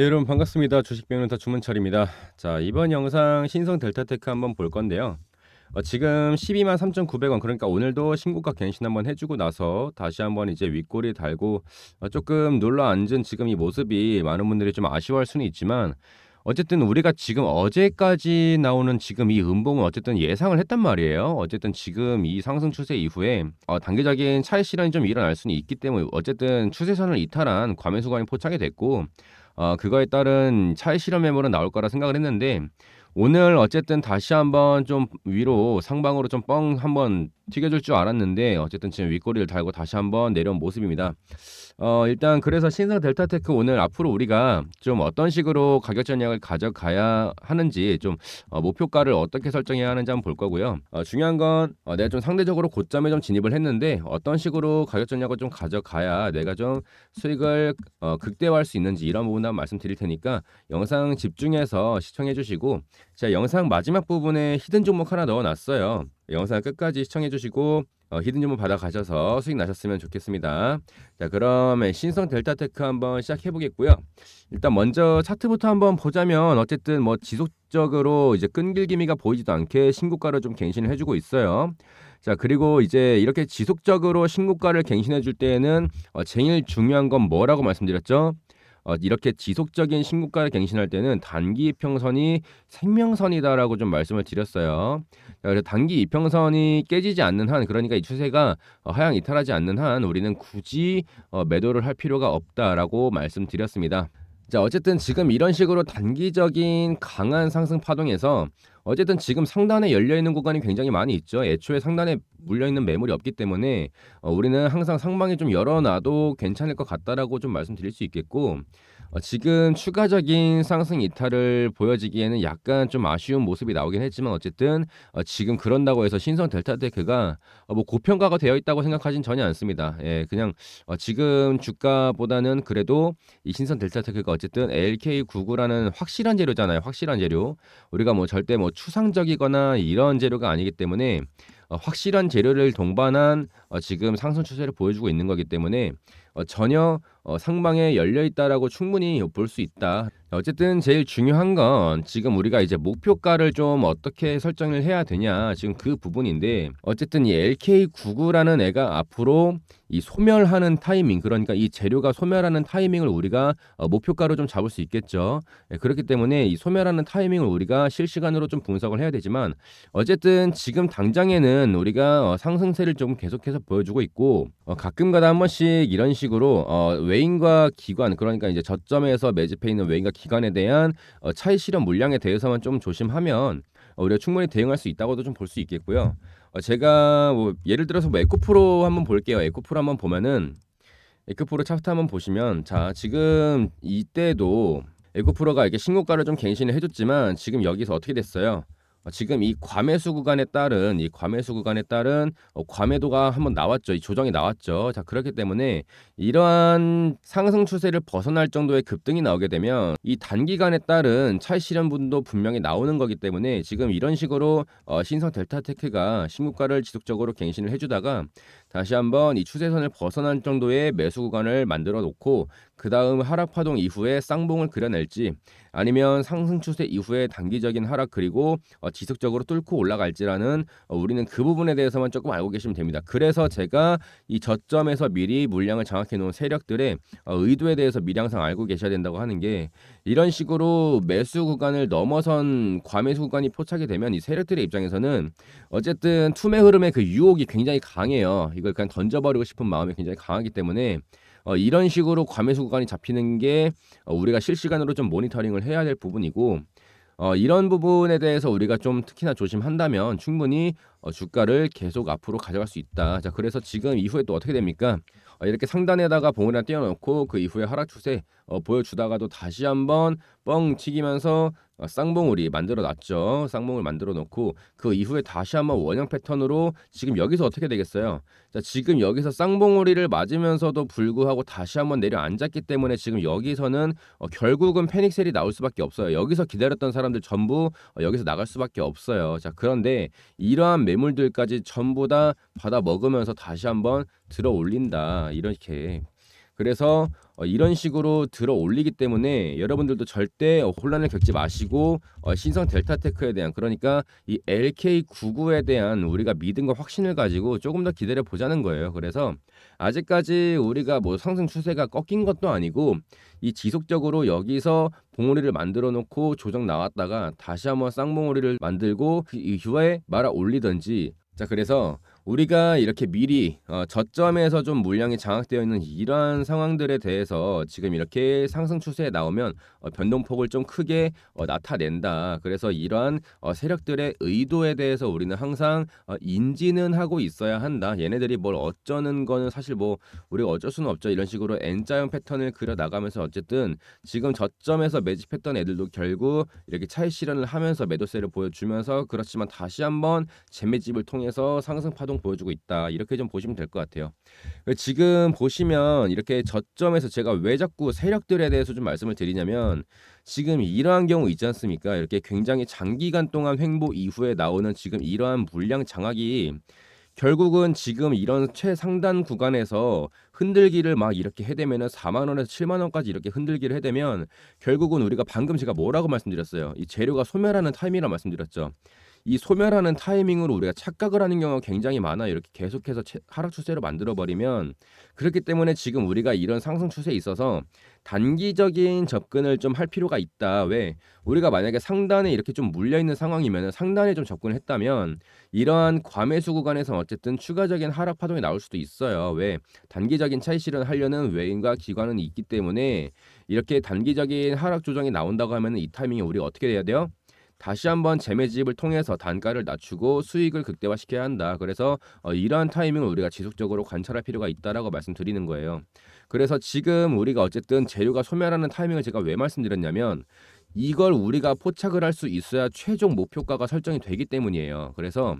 네 여러분 반갑습니다 주식병원다 주문철입니다 자 이번 영상 신성 델타테크 한번 볼 건데요 어, 지금 12만 3,900원 그러니까 오늘도 신고가 갱신 한번 해주고 나서 다시 한번 이제 윗골이 달고 어, 조금 눌러 앉은 지금 이 모습이 많은 분들이 좀 아쉬워할 수는 있지만 어쨌든 우리가 지금 어제까지 나오는 지금 이 음봉은 어쨌든 예상을 했단 말이에요. 어쨌든 지금 이 상승 추세 이후에 어, 단계적인 차익 실현이 좀 일어날 수는 있기 때문에 어쨌든 추세선을 이탈한 과매수관이 포착이 됐고 어, 그거에 따른 차의 실험 매물은 나올 거라 생각을 했는데 오늘 어쨌든 다시 한번 좀 위로 상방으로 좀 뻥 한번 튀겨줄 줄 알았는데 어쨌든 지금 윗꼬리를 달고 다시 한번 내려온 모습입니다. 어, 일단 그래서 신상 델타테크 오늘 앞으로 우리가 좀 어떤 식으로 가격 전략을 가져가야 하는지 좀 어, 목표가를 어떻게 설정해야 하는지 한번 볼 거고요. 어, 중요한 건 어, 내가 좀 상대적으로 고점에 좀 진입을 했는데 어떤 식으로 가격 전략을 좀 가져가야 내가 좀 수익을 어, 극대화할 수 있는지 이런 부분 한번 말씀드릴 테니까 영상 집중해서 시청해 주시고 제가 영상 마지막 부분에 히든 종목 하나 넣어놨어요. 영상 끝까지 시청해주시고 어, 히든 주문 받아가셔서 수익 나셨으면 좋겠습니다. 자 그러면 신성 델타테크 한번 시작해보겠고요. 일단 먼저 차트부터 한번 보자면 어쨌든 뭐 지속적으로 이제 끈길기미가 보이지도 않게 신고가를 좀 갱신을 해주고 있어요. 자 그리고 이제 이렇게 지속적으로 신고가를 갱신해 줄 때에는 어, 제일 중요한 건 뭐라고 말씀드렸죠? 어, 이렇게 지속적인 신고가를 갱신할 때는 단기 이평선이 생명선이다라고 좀 말씀을 드렸어요. 그래서 단기 이평선이 깨지지 않는 한 그러니까 이 추세가 어, 하향 이탈하지 않는 한 우리는 굳이 어, 매도를 할 필요가 없다라고 말씀드렸습니다. 자 어쨌든 지금 이런 식으로 단기적인 강한 상승 파동에서 어쨌든 지금 상단에 열려 있는 구간이 굉장히 많이 있죠. 애초에 상단에 물려 있는 매물이 없기 때문에 어, 우리는 항상 상방에 좀 열어놔도 괜찮을 것 같다라고 좀 말씀드릴 수 있겠고 어, 지금 추가적인 상승 이탈을 보여지기에는 약간 좀 아쉬운 모습이 나오긴 했지만 어쨌든 어, 지금 그런다고 해서 신성 델타테크가 어, 뭐 고평가가 되어 있다고 생각하진 전혀 않습니다. 예, 그냥 지금 주가보다는 그래도 이 신성 델타테크가 어쨌든 LK99라는 확실한 재료잖아요. 확실한 재료. 우리가 뭐 절대 뭐 추상적이거나 이런 재료가 아니기 때문에 어, 확실한 재료를 동반한 어, 지금 상승 추세를 보여주고 있는 거기 때문에 어, 전혀 어, 상방에 열려 있다라고 충분히 볼 수 있다. 어쨌든 제일 중요한 건 지금 우리가 이제 목표가를 좀 어떻게 설정을 해야 되냐 지금 그 부분인데 어쨌든 이 LK99라는 애가 앞으로 이 소멸하는 타이밍 그러니까 이 재료가 소멸하는 타이밍을 우리가 어, 목표가로 좀 잡을 수 있겠죠 예, 그렇기 때문에 이 소멸하는 타이밍을 우리가 실시간으로 좀 분석을 해야 되지만 어쨌든 지금 당장에는 우리가 어, 상승세를 좀 계속해서 보여주고 있고 어, 가끔가다 한 번씩 이런 식으로 어, 외인과 기관 그러니까 이제 저점에서 매집해 있는 외인과 기관 기간에 대한 어, 차이 실현 물량에 대해서만 좀 조심하면 어, 우리가 충분히 대응할 수 있다고도 좀 볼 수 있겠고요. 어, 제가 뭐 예를 들어서 뭐 에코프로 한번 볼게요. 에코프로 한번 보면은 에코프로 차트 한번 보시면 자 지금 이때도 에코프로가 이렇게 신고가를 좀 갱신을 해줬지만 지금 여기서 어떻게 됐어요? 어, 지금 이 과매수 구간에 따른 이 과매수 구간에 따른 어, 과매도가 한번 나왔죠. 이 조정이 나왔죠. 자 그렇기 때문에 이러한 상승 추세를 벗어날 정도의 급등이 나오게 되면 이 단기간에 따른 차익 실현분도 분명히 나오는 거기 때문에 지금 이런 식으로 어, 신성 델타테크가 신고가를 지속적으로 갱신을 해주다가 다시 한번 이 추세선을 벗어난 정도의 매수 구간을 만들어 놓고 그 다음 하락 파동 이후에 쌍봉을 그려낼지 아니면 상승 추세 이후에 단기적인 하락 그리고 어, 지속적으로 뚫고 올라갈지라는 어, 우리는 그 부분에 대해서만 조금 알고 계시면 됩니다. 그래서 제가 이 저점에서 미리 물량을 장악해 놓은 세력들의 어, 의도에 대해서 미리 항상 알고 계셔야 된다고 하는 게 이런 식으로 매수 구간을 넘어선 과매수 구간이 포착이 되면 이 세력들의 입장에서는 어쨌든 투매 흐름의 그 유혹이 굉장히 강해요. 이걸 그냥 던져버리고 싶은 마음이 굉장히 강하기 때문에 어, 이런 식으로 과매수 구간이 잡히는 게 어, 우리가 실시간으로 좀 모니터링을 해야 될 부분이고 어, 이런 부분에 대해서 우리가 좀 특히나 조심한다면 충분히 어, 주가를 계속 앞으로 가져갈 수 있다. 자, 그래서 지금 이후에 또 어떻게 됩니까? 어, 이렇게 상단에다가 봉우리나 띄워놓고 그 이후에 하락 추세 어, 보여주다가도 다시 한번 뻥튀기면서 쌍봉우리 만들어 놨죠. 쌍봉을 만들어 놓고 그 이후에 다시 한번 원형 패턴으로 지금 여기서 어떻게 되겠어요? 자, 지금 여기서 쌍봉우리를 맞으면서도 불구하고 다시 한번 내려앉았기 때문에 지금 여기서는 결국은 패닉셀이 나올 수밖에 없어요. 여기서 기다렸던 사람들 전부 여기서 나갈 수밖에 없어요. 자, 그런데 이러한 뇌물들까지 전부 다 받아 먹으면서 다시 한번 들어 올린다. 이렇게. 그래서 어, 이런 식으로 들어 올리기 때문에 여러분들도 절대 혼란을 겪지 마시고 어, 신성 델타테크에 대한 그러니까 이 LK99에 대한 우리가 믿음과 확신을 가지고 조금 더 기다려 보자는 거예요. 그래서 아직까지 우리가 뭐 상승 추세가 꺾인 것도 아니고 이 지속적으로 여기서 봉우리를 만들어 놓고 조정 나왔다가 다시 한번 쌍봉오리를 만들고 그 이후에 말아 올리던지자 그래서 우리가 이렇게 미리 어, 저점에서 좀 물량이 장악되어 있는 이러한 상황들에 대해서 지금 이렇게 상승 추세에 나오면 어, 변동폭을 좀 크게 어, 나타낸다. 그래서 이러한 어, 세력들의 의도에 대해서 우리는 항상 어, 인지는 하고 있어야 한다. 얘네들이 뭘 어쩌는 거는 사실 뭐 우리가 어쩔 수는 없죠. 이런 식으로 N자형 패턴을 그려 나가면서 어쨌든 지금 저점에서 매집했던 애들도 결국 이렇게 차익 실현을 하면서 매도세를 보여주면서 그렇지만 다시 한번 재매집을 통해서 상승 파동 반등 보여주고 있다 이렇게 좀 보시면 될 것 같아요. 그러니까 지금 보시면 이렇게 저점에서 제가 왜 자꾸 세력들에 대해서 좀 말씀을 드리냐면 지금 이러한 경우 있지 않습니까? 이렇게 굉장히 장기간 동안 횡보 이후에 나오는 지금 이러한 물량 장악이 결국은 지금 이런 최상단 구간에서 흔들기를 막 이렇게 해대면은 4만 원에서 7만 원까지 이렇게 흔들기를 해대면 결국은 우리가 방금 제가 뭐라고 말씀드렸어요. 이 재료가 소멸하는 타임이라 말씀드렸죠. 이 소멸하는 타이밍으로 우리가 착각을 하는 경우가 굉장히 많아 이렇게 계속해서 하락 추세로 만들어 버리면 그렇기 때문에 지금 우리가 이런 상승 추세에 있어서 단기적인 접근을 좀 할 필요가 있다. 왜 우리가 만약에 상단에 이렇게 좀 물려 있는 상황이면 상단에 좀 접근을 했다면 이러한 과매수 구간에서 어쨌든 추가적인 하락 파동이 나올 수도 있어요. 왜 단기적인 차익 실현 하려는 외인과 기관은 있기 때문에 이렇게 단기적인 하락 조정이 나온다고 하면 이타이밍이 우리 어떻게 돼야 돼요? 다시 한번 재매집을 통해서 단가를 낮추고 수익을 극대화시켜야 한다. 그래서 어, 이러한 타이밍을 우리가 지속적으로 관찰할 필요가 있다라고 말씀드리는 거예요. 그래서 지금 우리가 어쨌든 재료가 소멸하는 타이밍을 제가 왜 말씀드렸냐면 이걸 우리가 포착을 할 수 있어야 최종 목표가가 설정이 되기 때문이에요. 그래서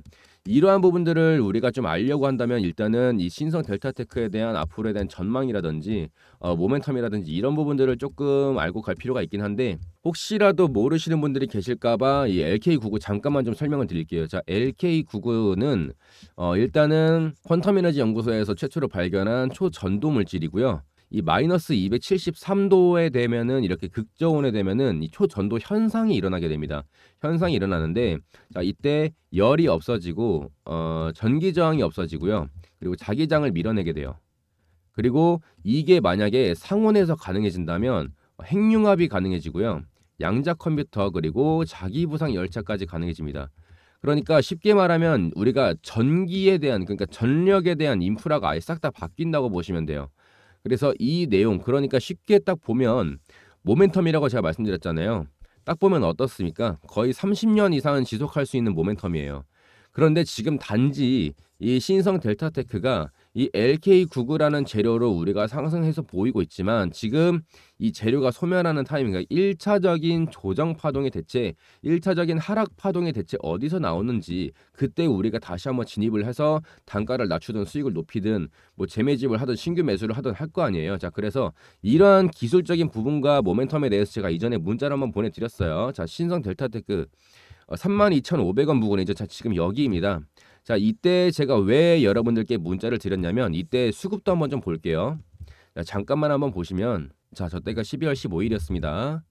이러한 부분들을 우리가 좀 알려고 한다면 일단은 이 신성 델타테크에 대한 앞으로에 대한 전망이라든지 어, 모멘텀이라든지 이런 부분들을 조금 알고 갈 필요가 있긴 한데 혹시라도 모르시는 분들이 계실까봐 이 LK99 잠깐만 좀 설명을 드릴게요. 자, LK99는 어, 일단은 퀀텀에너지 연구소에서 최초로 발견한 초전도 물질이고요. 이 마이너스 273도에 되면은 이렇게 극저온에 되면은 이 초전도 현상이 일어나게 됩니다. 현상이 일어나는데 자 이때 열이 없어지고 어 전기 저항이 없어지고요. 그리고 자기장을 밀어내게 돼요. 그리고 이게 만약에 상온에서 가능해진다면 핵융합이 가능해지고요. 양자 컴퓨터 그리고 자기 부상 열차까지 가능해집니다. 그러니까 쉽게 말하면 우리가 전기에 대한 그러니까 전력에 대한 인프라가 아예 싹 다 바뀐다고 보시면 돼요. 그래서 이 내용 그러니까 쉽게 딱 보면 모멘텀이라고 제가 말씀드렸잖아요. 딱 보면 어떻습니까? 거의 30년 이상은 지속할 수 있는 모멘텀이에요. 그런데 지금 단지 이 신성 델타테크가 이 LK99라는 재료로 우리가 상승해서 보이고 있지만 지금 이 재료가 소멸하는 타이밍, 그러니까 1차적인 조정 파동의 대체 1차적인 하락 파동의 대체 어디서 나오는지 그때 우리가 다시 한번 진입을 해서 단가를 낮추든 수익을 높이든 뭐 재매집을 하든 신규 매수를 하든 할 거 아니에요. 자, 그래서 이러한 기술적인 부분과 모멘텀에 대해서 제가 이전에 문자를 한번 보내드렸어요. 자, 신성 델타테크 32,500원 부근에 이제 지금 여기입니다. 자, 이때 제가 왜 여러분들께 문자를 드렸냐면 이때 수급도 한번 좀 볼게요. 자, 잠깐만 한번 보시면 자, 저때가 12월 15일이었습니다.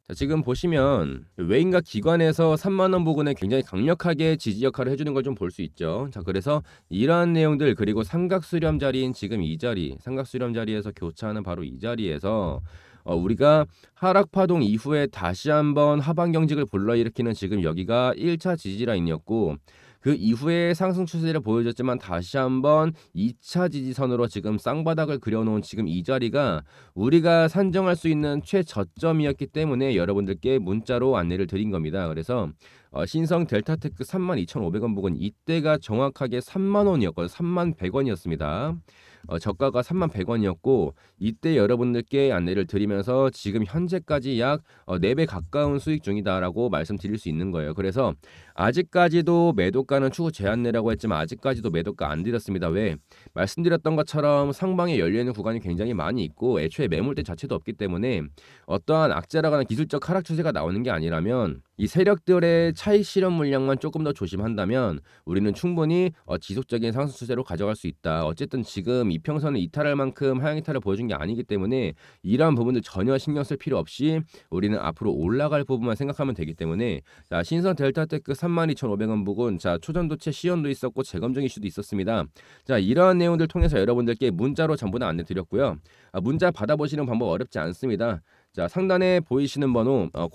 자, 지금 보시면 외인과 기관에서 3만 원 부근에 굉장히 강력하게 지지 역할을 해주는 걸 좀 볼 수 있죠. 자, 그래서 이러한 내용들 그리고 삼각 수렴 자리인 지금 이 자리, 삼각 수렴 자리에서 교차하는 바로 이 자리에서 어, 우리가 하락 파동 이후에 다시 한번 하반 경직을 불러일으키는 지금 여기가 1차 지지 라인이었고 그 이후에 상승 추세를 보여줬지만 다시 한번 2차 지지선으로 지금 쌍바닥을 그려놓은 지금 이 자리가 우리가 산정할 수 있는 최저점이었기 때문에 여러분들께 문자로 안내를 드린 겁니다. 그래서 어, 신성 델타테크 32,500원 부근 이때가 정확하게 3만원이었거든요. 3만 100원이었습니다. 어, 저가가 3만 100원이었고 이때 여러분들께 안내를 드리면서 지금 현재까지 약 어, 4배 가까운 수익 중이다라고 말씀드릴 수 있는 거예요. 그래서 아직까지도 매도가는 추후 제한내라고 했지만 아직까지도 매도가 안 드렸습니다. 왜? 말씀드렸던 것처럼 상방에 열려있는 구간이 굉장히 많이 있고 애초에 매물대 자체도 없기 때문에 어떠한 악재라거나 기술적 하락 추세가 나오는 게 아니라면 이 세력들의 차익 실현 물량만 조금 더 조심한다면 우리는 충분히 어, 지속적인 상승 추세로 가져갈 수 있다. 어쨌든 지금 이평선을 이탈할 만큼 하향 이탈을 보여준 게 아니기 때문에 이러한 부분들 전혀 신경 쓸 필요 없이 우리는 앞으로 올라갈 부분만 생각하면 되기 때문에 자, 신선 델타 테크 3 32,500원 부근 자 초전도체 시연도 있었고 재검증 이슈도 있었습니다. 자 이러한 내용들 통해서 여러분들께 문자로 전부 다 안내 드렸고요. 아, 문자 받아보시는 방법 어렵지 않습니다. 자 상단에 보이시는 번호 어,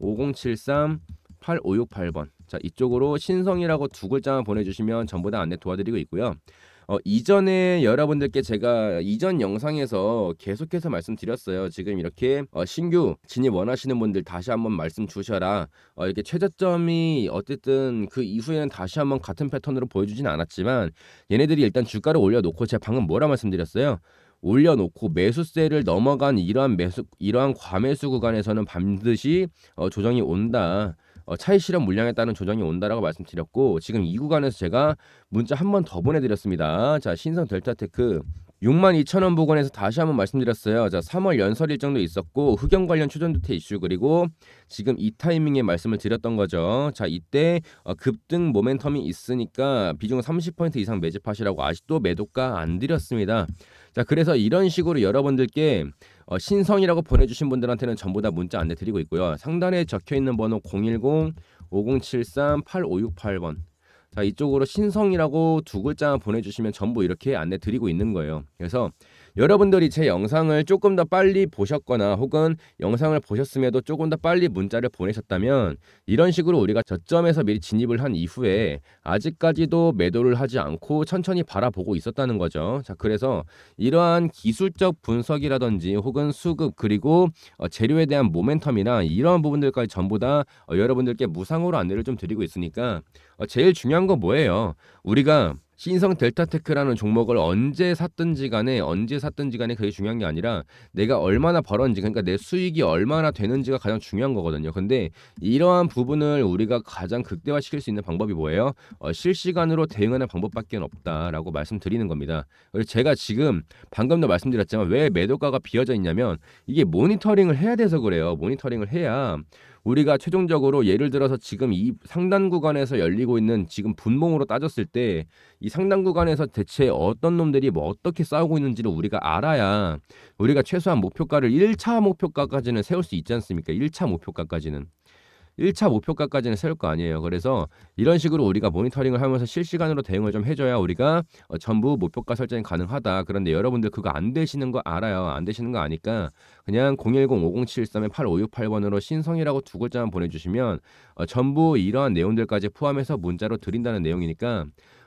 010-5073-8568번 자 이쪽으로 신성이라고 두 글자만 보내주시면 전부 다 안내 도와드리고 있고요. 어, 이전에 여러분들께 제가 이전 영상에서 계속해서 말씀드렸어요. 지금 이렇게 어, 신규 진입 원하시는 분들 다시 한번 말씀 주셔라. 어, 이렇게 최저점이 어쨌든 그 이후에는 다시 한번 같은 패턴으로 보여주진 않았지만 얘네들이 일단 주가를 올려놓고 제가 방금 뭐라 말씀드렸어요? 올려놓고 매수세를 넘어간 이러한 매수 이러한 과매수 구간에서는 반드시 어, 조정이 온다. 어, 차이 실험 물량에 따른 조정이 온다라고 말씀드렸고 지금 이 구간에서 제가 문자 한 번 더 보내드렸습니다. 자 신성 델타테크 62,000원 복원에서 다시 한번 말씀드렸어요. 자, 3월 연설 일정도 있었고 흑연 관련 초전도태 이슈 그리고 지금 이 타이밍에 말씀을 드렸던 거죠. 자, 이때 어, 급등 모멘텀이 있으니까 비중 30% 이상 매집하시라고 아직도 매도가 안 드렸습니다. 자 그래서 이런 식으로 여러분들께 어, 신성이라고 보내주신 분들한테는 전부 다 문자 안내 드리고 있고요. 상단에 적혀 있는 번호 010 5073 8568 번 자 이쪽으로 신성이라고 두글자 보내주시면 전부 이렇게 안내 드리고 있는 거예요. 그래서 여러분들이 제 영상을 조금 더 빨리 보셨거나 혹은 영상을 보셨음에도 조금 더 빨리 문자를 보내셨다면 이런 식으로 우리가 저점에서 미리 진입을 한 이후에 아직까지도 매도를 하지 않고 천천히 바라보고 있었다는 거죠. 자, 그래서 이러한 기술적 분석이라든지 혹은 수급 그리고 어, 재료에 대한 모멘텀이나 이런 부분들까지 전부 다 어, 여러분들께 무상으로 안내를 좀 드리고 있으니까 어, 제일 중요한 건 뭐예요? 우리가 신성 델타테크라는 종목을 언제 샀든지 간에 언제 샀든지 간에 그게 중요한 게 아니라 내가 얼마나 벌었는지 그러니까 내 수익이 얼마나 되는지가 가장 중요한 거거든요. 근데 이러한 부분을 우리가 가장 극대화시킬 수 있는 방법이 뭐예요? 어, 실시간으로 대응하는 방법밖에 없다라고 말씀드리는 겁니다. 그리고 제가 지금 방금도 말씀드렸지만 왜 매도가가 비어져 있냐면 이게 모니터링을 해야 돼서 그래요. 모니터링을 해야 우리가 최종적으로 예를 들어서 지금 이 상단 구간에서 열리고 있는 지금 분봉으로 따졌을 때 이 상단 구간에서 대체 어떤 놈들이 뭐 어떻게 싸우고 있는지를 우리가 알아야 우리가 최소한 목표가를 1차 목표가까지는 세울 수 있지 않습니까? 1차 목표가까지는. 1차 목표가까지는 세울 거 아니에요. 그래서 이런 식으로 우리가 모니터링을 하면서 실시간으로 대응을 좀 해줘야 우리가 어, 전부 목표가 설정이 가능하다. 그런데 여러분들 그거 안 되시는 거 알아요. 안 되시는 거 아니까 그냥 010-5073-8568번으로 신성이라고 두 글자만 보내주시면 어, 전부 이러한 내용들까지 포함해서 문자로 드린다는 내용이니까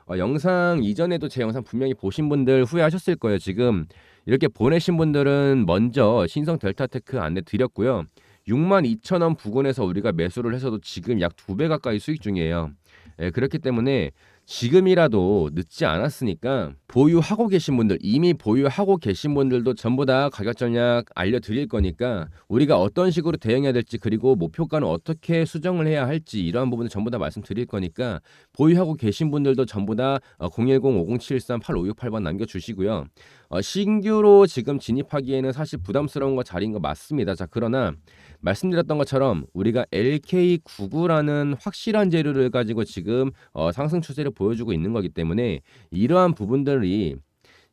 어, 영상 이전에도 제 영상 분명히 보신 분들 후회하셨을 거예요. 지금 이렇게 보내신 분들은 먼저 신성 델타테크 안내 드렸고요. 6만 2천 원 부근에서 우리가 매수를 해서도 지금 약 두 배 가까이 수익 중이에요. 예, 그렇기 때문에 지금이라도 늦지 않았으니까 보유하고 계신 분들 이미 보유하고 계신 분들도 전부 다 가격 전략 알려드릴 거니까 우리가 어떤 식으로 대응해야 될지 그리고 목표가는 어떻게 수정을 해야 할지 이러한 부분을 전부 다 말씀드릴 거니까 보유하고 계신 분들도 전부 다 010-5073-8568번 어, 남겨주시고요. 어, 신규로 지금 진입하기에는 사실 부담스러운 거 자리인 거 맞습니다. 자 그러나 말씀드렸던 것처럼 우리가 LK99라는 확실한 재료를 가지고 지금 어, 상승 추세를 보여주고 있는 거기 때문에 이러한 부분들이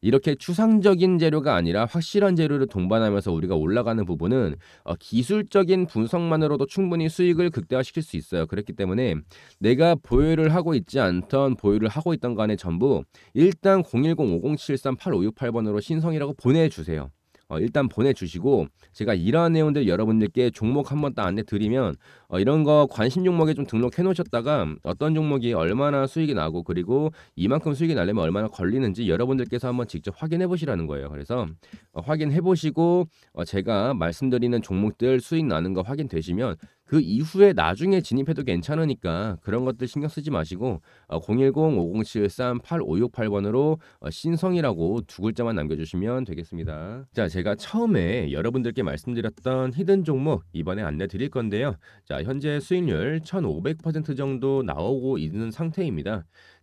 이렇게 추상적인 재료가 아니라 확실한 재료를 동반하면서 우리가 올라가는 부분은 어, 기술적인 분석만으로도 충분히 수익을 극대화시킬 수 있어요. 그렇기 때문에 내가 보유를 하고 있지 않던 보유를 하고 있던 간에 전부 일단 010-5073-8568번으로 신성이라고 보내주세요. 어, 일단 보내주시고 제가 이러한 내용들 여러분들께 종목 한 번 더 안내 드리면 어, 이런 거 관심 종목에 좀 등록해 놓으셨다가 어떤 종목이 얼마나 수익이 나고 그리고 이만큼 수익이 나려면 얼마나 걸리는지 여러분들께서 한번 직접 확인해 보시라는 거예요. 그래서 어, 확인해 보시고 어, 제가 말씀드리는 종목들 수익 나는 거 확인되시면 그 이후에 나중에 진입해도 괜찮으니까 그런 것들 신경 쓰지 마시고 010-5073-8568번으로 어, 어, 신성이라고 두 글자만 남겨주시면 되겠습니다. 자, 제가 처음에 여러분들께 말씀드렸던 히든 종목 이번에 안내 드릴 건데요. 자, 현재 수익률 1,500% 정도 나오고 있는 상태입니다.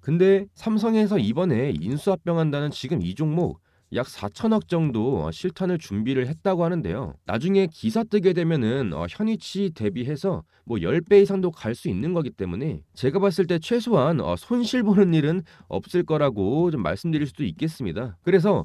근데 삼성에서 이번에 인수합병한다는 지금 이 종목 약 4천억 정도 어, 실탄을 준비를 했다고 하는데요. 나중에 기사 뜨게 되면은 어, 현위치 대비해서 뭐 10배 이상도 갈 수 있는 거기 때문에 제가 봤을 때 최소한 어, 손실 보는 일은 없을 거라고 좀 말씀드릴 수도 있겠습니다. 그래서